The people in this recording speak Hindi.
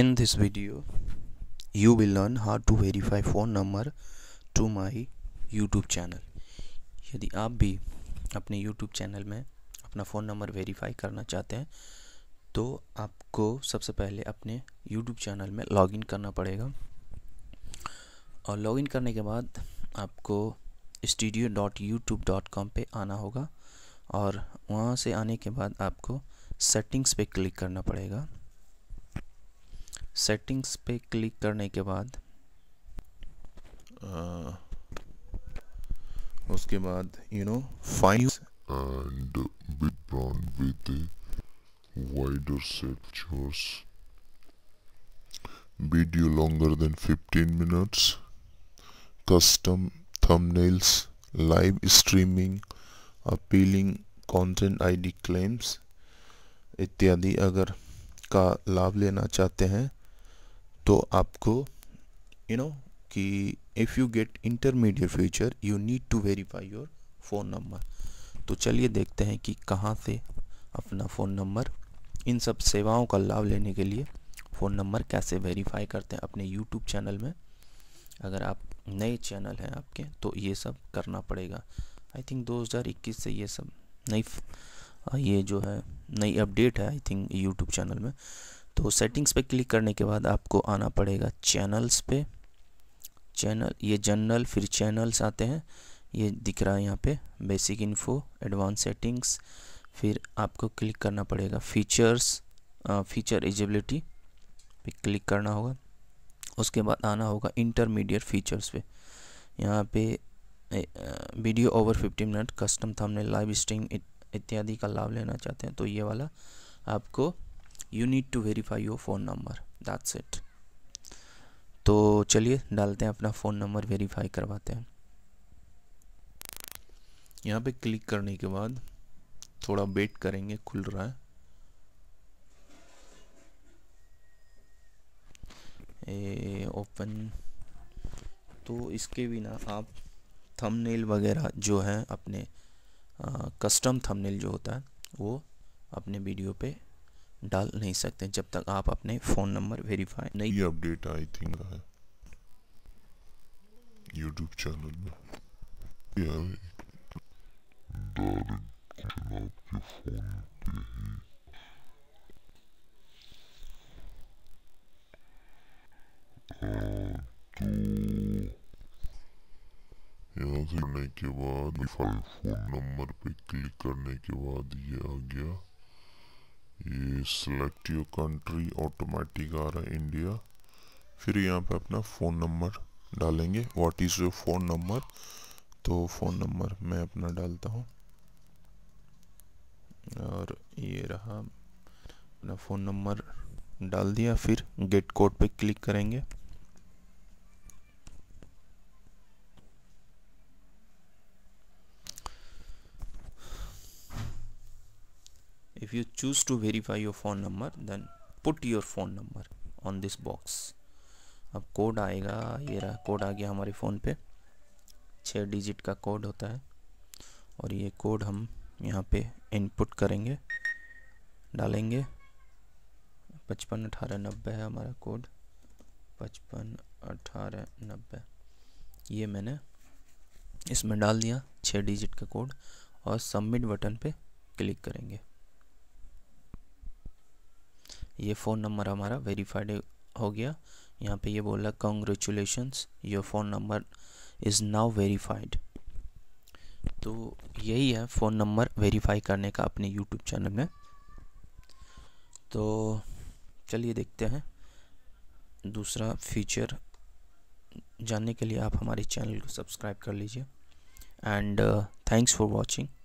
in this video you will learn how to verify phone number to my YouTube channel यदि आप भी अपने YouTube channel में अपना phone number verify करना चाहते हैं तो आपको सबसे पहले अपने YouTube channel में login करना पड़ेगा और login करने के बाद आपको studio.youtube.com पे आना होगा और वहाँ से आने के बाद आपको settings पे क्लिक करना पड़ेगा सेटिंग्स पे क्लिक करने के बाद आ, उसके बाद you know fines and big brown with wider set video longer than 15 minutes custom thumbnails live streaming appealing content ID claims इत्यादि अगर का लाभ लेना चाहते हैं तो आपको यू नो कि if you get intermediate future you need to verify your phone number तो चलिए देखते हैं कि कहाँ से अपना फ़ोन नंबर इन सब सेवाओं का लाभ लेने के लिए फ़ोन नंबर कैसे वेरीफाई करते हैं अपने यूट्यूब चैनल में अगर आप नए चैनल हैं आपके तो ये सब करना पड़ेगा आई थिंक 2021 से ये सब नई ये जो है नई अपडेट है आई थिंक यूट्यूब चैनल में तो सेटिंग्स पे क्लिक करने के बाद आपको आना पड़ेगा चैनल्स पे चैनल ये जनरल फिर चैनल्स आते हैं ये दिख रहा है यहाँ पे बेसिक इन्फो एडवांस सेटिंग्स फिर आपको क्लिक करना पड़ेगा फीचर्स फीचर एजिबिलिटी पे क्लिक करना होगा उसके बाद आना होगा इंटरमीडिएट फीचर्स पे यहाँ पे video over 50 minute custom thumbnail live stream इत्यादि का लाभ लेना चाहते हैं तो ये वाला आपको you need to verify your phone number that's it तो चलिए डालते हैं अपना फ़ोन नंबर वेरीफाई करवाते हैं यहाँ पे क्लिक करने के बाद थोड़ा वेट करेंगे खुल रहा है ए ओपन तो इसके बिना आप थंबनेल वगैरह जो है अपने आ, कस्टम थंबनेल जो होता है वो अपने वीडियो पे डाल नहीं सकते जब तक आप अपने फ़ोन नंबर वेरीफाई नहीं अपडेट आई थिंक है यूट्यूब चैनल में हाँ, तो करने के बाद फोन नंबर पे क्लिक करने के बाद ये आ गया ये सिलेक्ट योर कंट्री ऑटोमेटिक आ रहा है इंडिया फिर यहाँ पे अपना फ़ोन नंबर डालेंगे what is your phone number तो फ़ोन नंबर मैं अपना डालता हूँ और ये रहा अपना फ़ोन नंबर डाल दिया फिर गेट कोड पे क्लिक करेंगे if you choose to verify your phone number then put your phone number on this box अब कोड आएगा ये रहा कोड आ गया हमारे फ़ोन पे छः डिजिट का कोड होता है और ये कोड हम यहाँ पे इनपुट करेंगे डालेंगे पचपन अठारह नब्बे है हमारा कोड पचपन अठारह नब्बे ये मैंने इसमें डाल दिया छः डिजिट का कोड और सबमिट बटन पे क्लिक करेंगे ये फ़ोन नंबर हमारा वेरीफाइड हो गया यहाँ पे ये बोला congratulations your phone number is now verified तो यही है फ़ोन नंबर वेरीफाई करने का अपने यूट्यूब चैनल में तो चलिए देखते हैं दूसरा फीचर जानने के लिए आप हमारे चैनल को सब्सक्राइब कर लीजिए एंड थैंक्स फॉर वॉचिंग